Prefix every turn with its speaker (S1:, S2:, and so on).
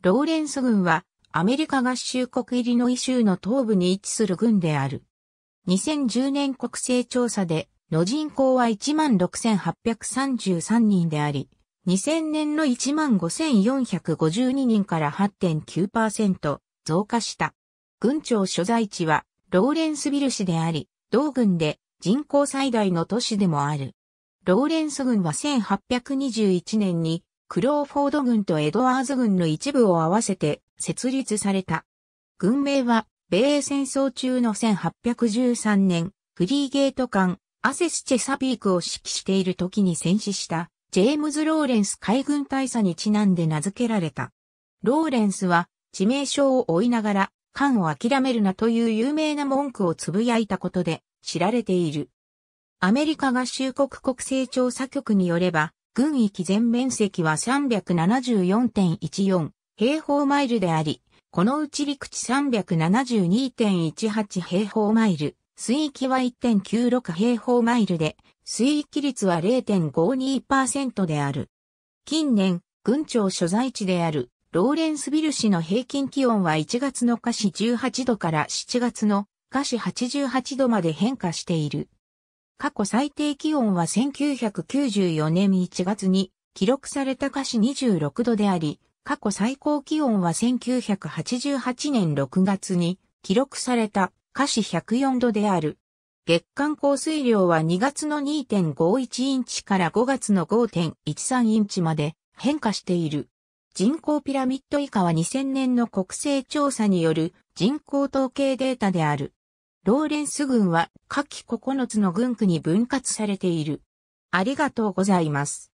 S1: ローレンス軍はアメリカ合衆国イリノイ州の東部に位置する軍である。2010年国勢調査での人口は16,833人であり、2000年の15,452人から8.9%増加した。軍庁所在地はローレンスビル市であり、同軍で人口最大の都市でもある。ローレンス軍は1821年にクローフォード軍とエドワーズ軍の一部を合わせて設立された。軍名は、米英戦争中の1813年、フリーゲート艦、アセスチェサピークを指揮している時に戦死した、ジェームズ・ローレンス海軍大佐にちなんで名付けられた。ローレンスは、致命傷を負いながら、艦を諦めるなという有名な文句をつぶやいたことで知られている。アメリカ合衆国国勢調査局によれば、軍域全面積は374.14平方マイルであり、このうち陸地372.18平方マイル、水域は1.96平方マイルで、水域率は0.52%である。近年、軍庁所在地であるローレンスビル市の平均気温は1月の下市18度から7月の下市88度まで変化している。過去最低気温は1994年1月に記録された華氏26度であり、過去最高気温は1988年6月に記録された華氏104度である。月間降水量は2月の2.51インチから5月の5.13インチまで変化している。人口ピラミッド以下は2000年の国勢調査による人口統計データである。ローレンス郡は下記9つの郡区に分割されている。
S2: ありがとうございます。